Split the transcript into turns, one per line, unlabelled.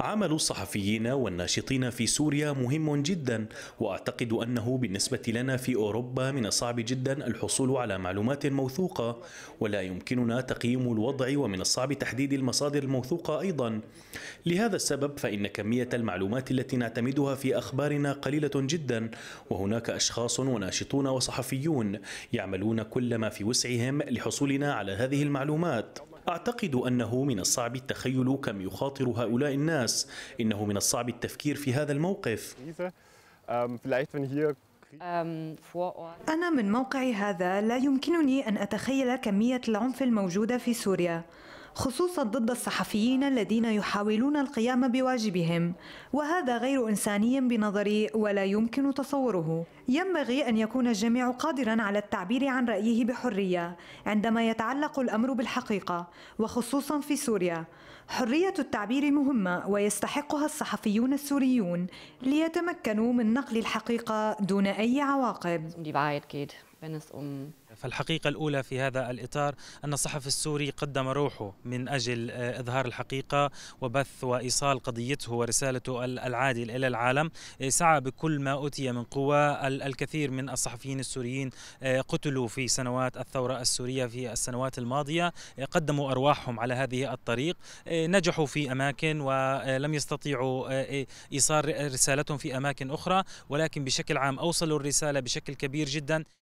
عمل الصحفيين والناشطين في سوريا مهم جدا واعتقد انه بالنسبه لنا في اوروبا من الصعب جدا الحصول على معلومات موثوقه ولا يمكننا تقييم الوضع ومن الصعب تحديد المصادر الموثوقه ايضا. لهذا السبب فان كميه المعلومات التي نعتمدها في اخبارنا قليله جدا وهناك اشخاص وناشطون وصحفيون يعملون كل ما في وسعهم لحصولنا على هذه المعلومات. أعتقد أنه من الصعب التخيل كم يخاطر هؤلاء الناس إنه من الصعب التفكير في هذا الموقف
أنا من موقعي هذا لا يمكنني أن أتخيل كمية العنف الموجودة في سوريا خصوصا ضد الصحفيين الذين يحاولون القيام بواجبهم وهذا غير إنساني بنظري ولا يمكن تصوره ينبغي أن يكون الجميع قادرا على التعبير عن رأيه بحرية عندما يتعلق الأمر بالحقيقة وخصوصا في سوريا حرية التعبير مهمة ويستحقها الصحفيون السوريون ليتمكنوا من نقل الحقيقة دون أي عواقب
فالحقيقة الأولى في هذا الإطار أن الصحفي السوري قدم روحه من أجل آه، إظهار الحقيقة وبث وإيصال قضيته ورسالته العادل إلى العالم آه، سعى بكل ما أوتي من قوة الكثير من الصحفيين السوريين آه، قتلوا في سنوات الثورة السورية في السنوات الماضية قدموا أرواحهم على هذه الطريق نجحوا في أماكن ولم يستطيعوا إيصال رسالتهم في أماكن أخرى ولكن بشكل عام أوصلوا الرسالة بشكل كبير جدا